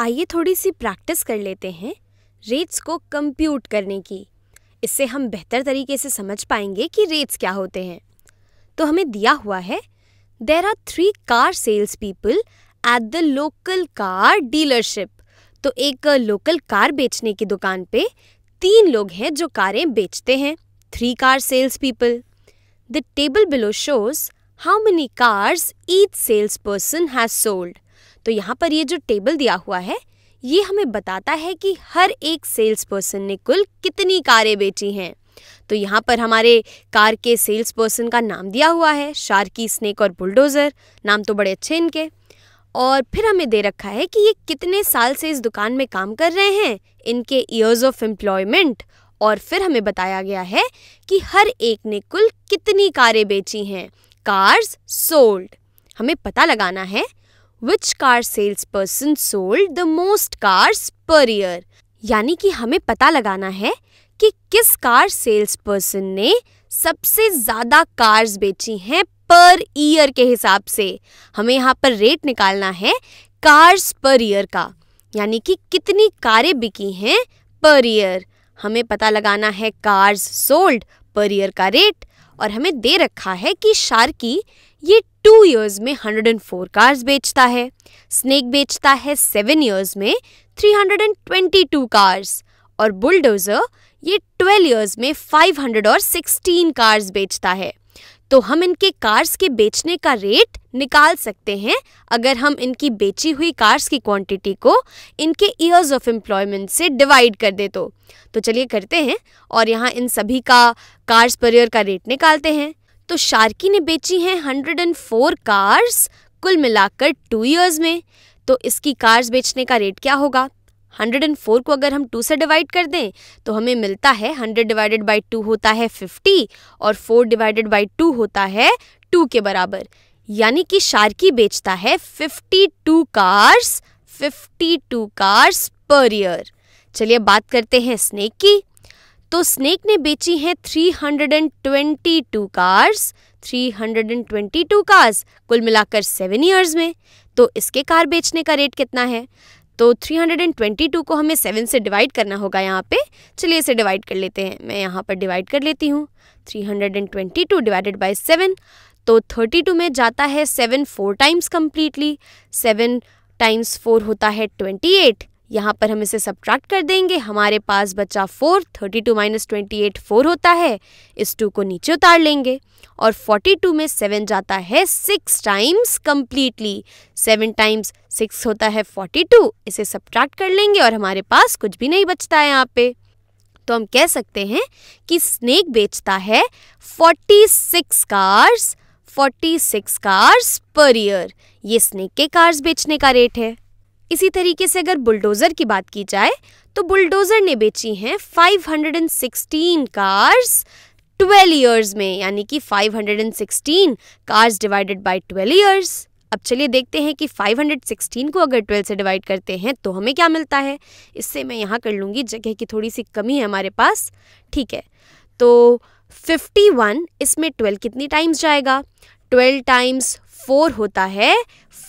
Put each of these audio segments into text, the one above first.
आइए थोड़ी सी प्रैक्टिस कर लेते हैं रेट्स को कंप्यूट करने की इससे हम बेहतर तरीके से समझ पाएंगे कि रेट्स क्या होते हैं तो हमें दिया हुआ है there are three car sales people at the local car dealership तो एक लोकल कार बेचने की दुकान पे तीन लोग हैं जो कारें बेचते हैं three car sales people the table below shows how many cars each sales person has sold तो यहाँ पर ये जो टेबल दिया हुआ है ये हमें बताता है कि हर एक सेल्स पर्सन ने कुल कितनी कारें बेची हैं तो यहाँ पर हमारे कार के सेल्स पर्सन का नाम दिया हुआ है शार्की स्नेक और बुलडोज़र नाम तो बड़े अच्छे इनके और फिर हमें दे रखा है कि ये कितने साल से इस दुकान में काम कर रहे हैं इनके ईयर्स ऑफ एम्प्लॉयमेंट और फिर हमें बताया गया है कि हर एक ने कुल कितनी कारें बेची हैं कार्स सोल्ड हमें पता लगाना है which car sales person sold the most cars per year यानी कि हमें पता लगाना है कि किस कार सेल्स पर्सन ने सबसे ज़्यादा कार्स बेची हैं पर ईयर के हिसाब से हमें यहाँ पर रेट निकालना है कार्स पर ईयर का यानी कि कितनी कारें बिकी हैं पर ईयर हमें पता लगाना है कार्स सोल्ड पर ईयर का रेट और हमें दे रखा है कि शार्की ये टू ईयर्स में 104 कार्स बेचता है स्नेक बेचता है सेवन ईयर्स में 322 कार्स और बुलडोजर ये 12 ईयर्स में 516 कार्स बेचता है तो हम इनके कार्स के बेचने का रेट निकाल सकते हैं अगर हम इनकी बेची हुई कार्स की क्वांटिटी को इनके ईयर्स ऑफ एम्प्लॉयमेंट से डिवाइड कर दे तो तो चलिए करते हैं और यहाँ इन सभी का कार्स पर ईयर का रेट निकालते हैं तो शार्की ने बेची हैं 104 कार्स कुल मिलाकर टू ईयर्स में तो इसकी कार्स बेचने का रेट क्या होगा 104 को अगर हम 2 से डिवाइड कर दें तो हमें मिलता है 100 डिवाइडेड बाई 2 होता है 50 और 4 डिवाइडेड बाई 2 होता है 2 के बराबर यानी कि शार्की बेचता है 52 कार्स 52 कार्स पर ईयर चलिए बात करते हैं स्नेक की तो स्नेक ने बेची हैं 322 कार्स 322 कार्स कुल मिलाकर सेवन ईयर्स में तो इसके कार बेचने का रेट कितना है तो 322 को हमें सेवन से डिवाइड करना होगा यहाँ पे चलिए इसे डिवाइड कर लेते हैं मैं यहाँ पर डिवाइड कर लेती हूँ 322 डिवाइडेड बाय सेवन तो 32 में जाता है seven four times completely seven times four होता है ट्वेंटी एट यहाँ पर हम इसे सब्ट्रैक्ट कर देंगे हमारे पास बचा four thirty two minus twenty eight four होता है इस टू को नीचे उतार लेंगे और फोर्टी टू में सेवन जाता है six times completely seven times six होता है फोर्टी टू इसे सब्ट्रैक्ट कर लेंगे और हमारे पास कुछ भी नहीं बचता है यहाँ पे तो हम कह सकते हैं कि स्नेक बेचता है forty six cars forty six cars per year ये स्नेक के कार्स बेचने का रेट है इसी तरीके से अगर बुलडोज़र की बात की जाए तो बुलडोज़र ने बेची हैं 516 कार्स 12 इयर्स में यानी कि 516 कार्स डिवाइडेड बाय 12 इयर्स अब चलिए देखते हैं कि 516 को अगर 12 से डिवाइड करते हैं तो हमें क्या मिलता है इससे मैं यहाँ कर लूँगी जगह की थोड़ी सी कमी है हमारे पास ठीक है तो 51 इसमें 12 कितनी टाइम्स जाएगा 12 टाइम्स 4 होता है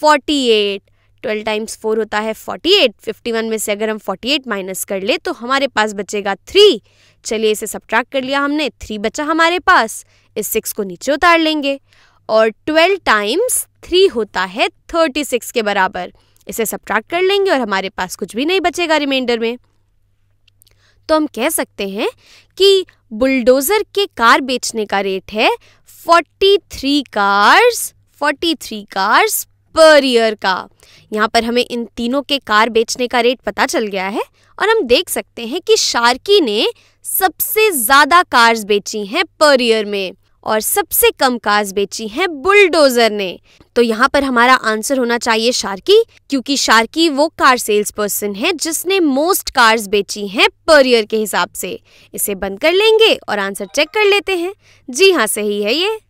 48 ट्वेल्व टाइम्स फोर होता है फोर्टी एट फिफ्टी वन में से अगर हम फोर्टी एट माइनस कर ले तो हमारे पास बचेगा थ्री चलिए इसे सब्ट्रैक्ट कर लिया हमने थ्री बचा हमारे पास इस सिक्स को नीचे उतार लेंगे और ट्वेल्व टाइम्स थ्री होता है थर्टी सिक्स के बराबर इसे सब्ट्रैक्ट कर लेंगे और हमारे पास कुछ भी नहीं बचेगा रिमाइंडर में तो हम कह सकते हैं कि बुलडोज़र के कार बेचने का रेट है forty three cars forty three cars per year का यहाँ पर हमें इन तीनों के कार बेचने का रेट पता चल गया है और हम देख सकते हैं कि शार्की ने सबसे ज़्यादा कार्स बेची हैं पर ईयर में और सबसे कम कार्स बेची हैं बुलडोजर ने तो यहाँ पर हमारा आंसर होना चाहिए शार्की क्योंकि शार्की वो कार सेल्स पर्सन है जिसने मोस्ट कार्स बेची हैं पर ईयर के हिसाब से इसे बंद कर लेंगे और आंसर चेक कर लेते हैं जी हाँ सही है ये